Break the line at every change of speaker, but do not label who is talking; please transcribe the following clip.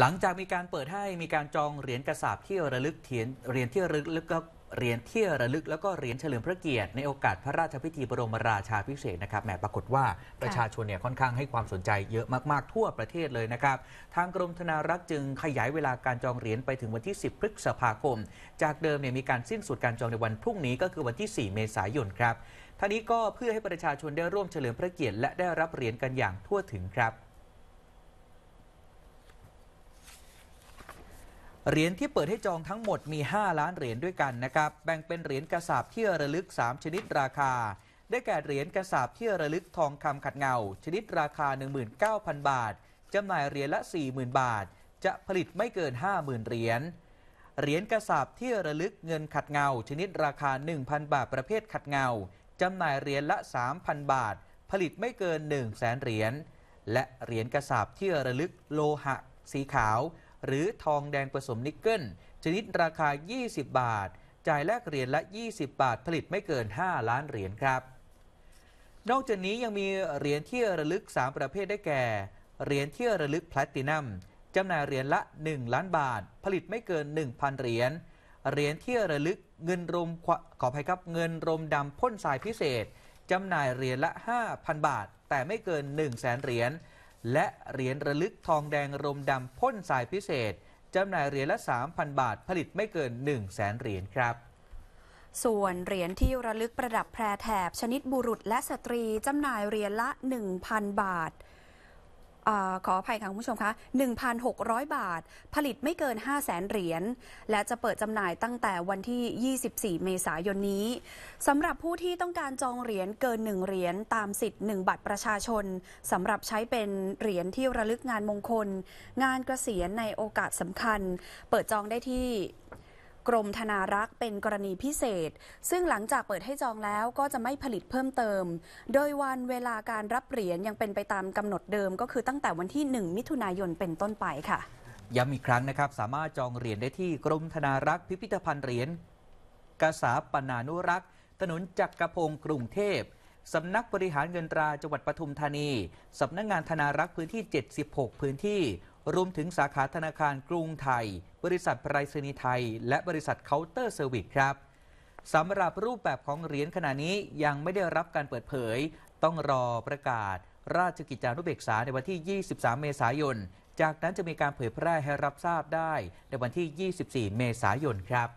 หลังจากมีการเปิดให้มีการจองเหรียญกระสาบที่ระลึกเทียนเหรียญที่ระลึก แล้วเหรียญที่ระลึกแล้วก็เหรียญเฉลิมพระเกียรติ ในโอกาสพระราชพิธีบรมราชาพิเศษนะครับแหมปรากฏว่าประชาชนเนี่ยค่อนข้างให้ความสนใจ เยอะมากๆทั่วประเทศเลยนะครับ ทางกรมธนารักษ์จึงขยายเวลาการจองเหรียญไปถึงวันที่ 10 พฤษภาคมจากเดิมเนี่ยมีการสิ้นสุดการจองในวันพรุ่งนี้ก็คือวันที่ 4 เมษายนครับท่านี้ก็เพื่อให้ประชาชนได้ร่วมเฉลิมพระเกียรติ และได้รับเหรียญกันอย่างทั่วถึงครับเหรียญที่เปิดให้จองทั้งหมดมี 5 ล้านเหรียญด้วยกันนะครับ แบ่งเป็นเหรียญกระสาบที่ระลึก 3 ชนิดราคา ได้แก่ เหรียญกระสาบที่ระลึกทองคำขัดเงา ชนิดราคา 19,000 บาทจำหน่ายเหรียญละ 40,000 บาท จะผลิตไม่เกิน 50,000 เหรียญ เหรียญกระสาบที่ระลึกเงินขัดเงา ชนิดราคา 1,000 บาท ประเภทขัดเงาจำหน่ายเหรียญละ 3,000 บาท ผลิตไม่เกิน 1 0 0 0 0 0 เหรียญ และเหรียญกระสาบที่ระลึก โลหะ สีขาวหรือทองแดงผสมนิกเกิลชนิดราคา 20 บาท จ่ายแลกเหรียญละ 20 บาท ผลิตไม่เกิน 5 ล้านเหรียญครับ นอกจากนี้ยังมีเหรียญที่ระลึก 3 ประเภทได้แก่เหรียญที่ระลึกแพลตินัมจำหน่ายเหรียญละ 1 ล้านบาท ผลิตไม่เกิน 1,000 เหรียญเหรียญที่ระลึกเงินรมขออภัยครับเงินรมดำพ่นทรายพิเศษจำหน่ายเหรียญละ 5,000 บาท แต่ไม่เกิน 1 0 0 0 0แสนเหรียญและเหรียญระลึกทองแดงรมดำพ่นสายพิเศษจำหน่ายเหรียญละ 3,000 บาท ผลิตไม่เกิน 1 0 0 0 0แสนเหรียญครับ
ส่วนเหรียญที่ระลึกประดับแพรแถบ ชนิดบุรุษและสตรีจำหน่ายเหรียญละ 1,000 บาทอขออภัยค่ะคุณผู้ชมคะ 1,600 บาท ผลิตไม่เกิน 5 0 0แสนเหรียญ และจะเปิดจำหน่ายตั้งแต่วันที่ 24 เมษายนนี้ สำหรับผู้ที่ต้องการจองเหรียญเกิน 1 เหรียญตามสิทธิ์ 1 บัตรประชาชนสำหรับใช้เป็นเหรียญที่ระลึกงานมงคล งานกเกษียณในโอกาสสำคัญ เปิดจองได้ที่กรมธนารักษ์เป็นกรณีพิเศษ ซึ่งหลังจากเปิดให้จองแล้วก็จะไม่ผลิตเพิ่มเติม โดยวันเวลาการรับเหรียญยังเป็นไปตามกำหนดเดิมก็คือตั้งแต่วันที่ 1 มิถุนายนเป็นต้นไปค่ะ
ย้ำอีกครั้งนะครับสามารถจองเหรียญได้ที่กรมธนารักษ์พิพิธภัณฑ์เหรียญกษาปนานุรักษ์ถนนจักรพงศ์กรุงเทพสำนักบริหารเงินตราจังหวัดปทุมธานีสำนักงงานธนารักษ์พื้นที่ 76 พื้นที่รวมถึงสาขาธนาคารกรุงไทย บริษัทไปรษนีไทย และบริษัทเคาน์เตอร์เซอร์วิสครับ สำหรับรูปแบบของเหรียญขณะนี้ยังไม่ได้รับการเปิดเผย ต้องรอประกาศ ราชกิจจานุเบกษาในวันที่ 23 เมษายน จากนั้นจะมีการเผยแพร่ให้รับทราบได้ในวันที่ 24 เมษายนครับ